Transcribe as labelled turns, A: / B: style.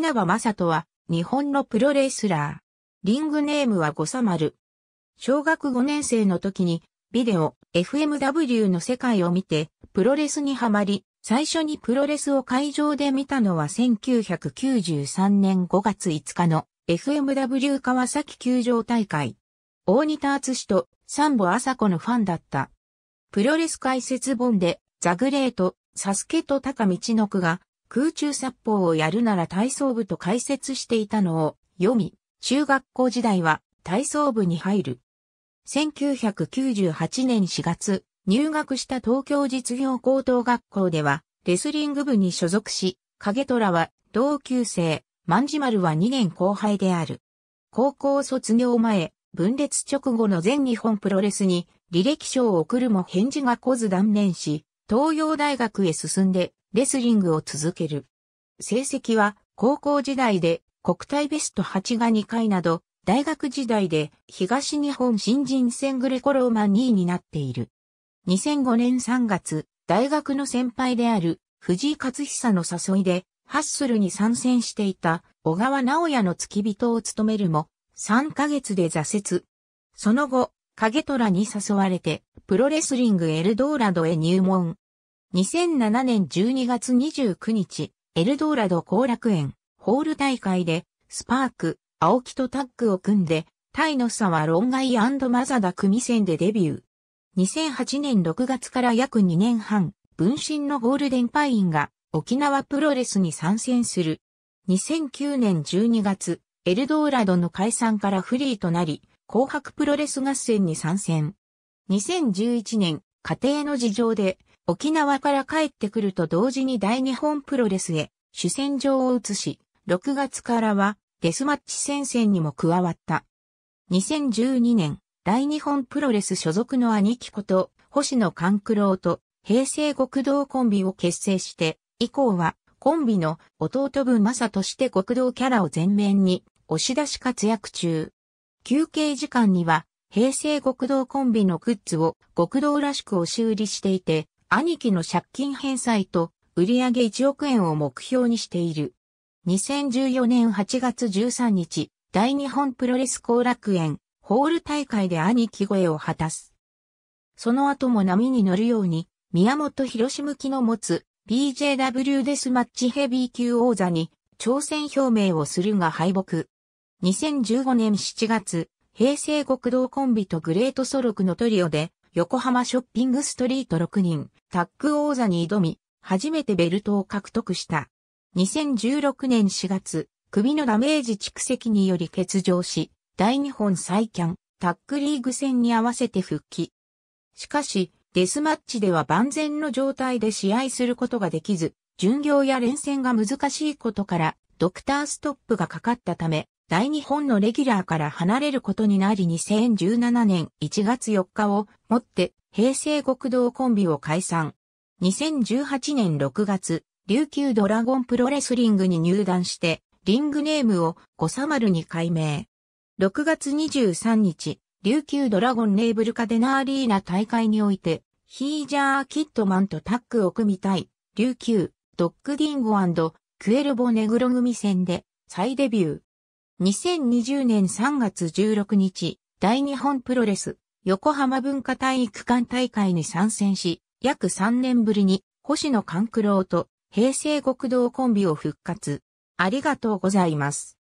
A: 稲葉正人は、日本のプロレスラー。リングネームはゴサマル。小学5年生の時に、ビデオ、FMW の世界を見て、プロレスにはまり、最初にプロレスを会場で見たのは1993年5月5日の FMW 川崎球場大会。大仁田敦と三保麻子のファンだった。プロレス解説本で、ザグレート、サスケと高道の句が空中殺法をやるなら体操部と解説していたのを読み、中学校時代は体操部に入る。1998年4月、入学した東京実業高等学校では、レスリング部に所属し、影虎は同級生、万事丸は2年後輩である。高校卒業前、分裂直後の全日本プロレスに履歴書を送るも返事が来ず断念し、東洋大学へ進んでレスリングを続ける。成績は高校時代で国体ベスト8が2回など、大学時代で東日本新人戦グレコローマン2位になっている。2005年3月、大学の先輩である藤井勝久の誘いで、ハッスルに参戦していた小川直也の付き人を務めるも、3ヶ月で挫折。その後、影虎に誘われて、プロレスリングエルドーラドへ入門。2007年12月29日、エルドーラド後楽園、ホール大会で、スパーク、青木とタッグを組んで、タイの沢論外マザダ組戦でデビュー。2008年6月から約2年半、分身のゴールデンパインが沖縄プロレスに参戦する。2009年12月、エルドーラドの解散からフリーとなり、紅白プロレス合戦に参戦。2011年、家庭の事情で、沖縄から帰ってくると同時に大日本プロレスへ主戦場を移し、6月からはデスマッチ戦線にも加わった。2012年、大日本プロレス所属の兄貴こと、星野勘九郎と平成極道コンビを結成して、以降はコンビの弟分正として極道キャラを前面に押し出し活躍中。休憩時間には平成極道コンビのグッズを極道らしく押し売りしていて、兄貴の借金返済と売上1億円を目標にしている。2014年8月13日、大日本プロレス後楽園、ホール大会で兄貴声えを果たす。その後も波に乗るように、宮本博志向きの持つ BJW デスマッチヘビー級王座に挑戦表明をするが敗北。2015年7月、平成国道コンビとグレートソロクのトリオで横浜ショッピングストリート6人、タッグ王座に挑み、初めてベルトを獲得した。2016年4月、首のダメージ蓄積により欠場し、大日本再キャン、タックリーグ戦に合わせて復帰。しかし、デスマッチでは万全の状態で試合することができず、巡業や連戦が難しいことから、ドクターストップがかかったため、大日本のレギュラーから離れることになり2017年1月4日をもって平成国道コンビを解散。2018年6月、琉球ドラゴンプロレスリングに入団して、リングネームをコサマルに改名。6月23日、琉球ドラゴンレーブルカデナーリーナ大会において、ヒージャー・キットマンとタッグを組みたい、琉球、ドッグディンゴクエルボ・ネグロ組戦で、再デビュー。2020年3月16日、大日本プロレス、横浜文化体育館大会に参戦し、約3年ぶりに、星野勘九郎と、平成極道コンビを復活。ありがとうございます。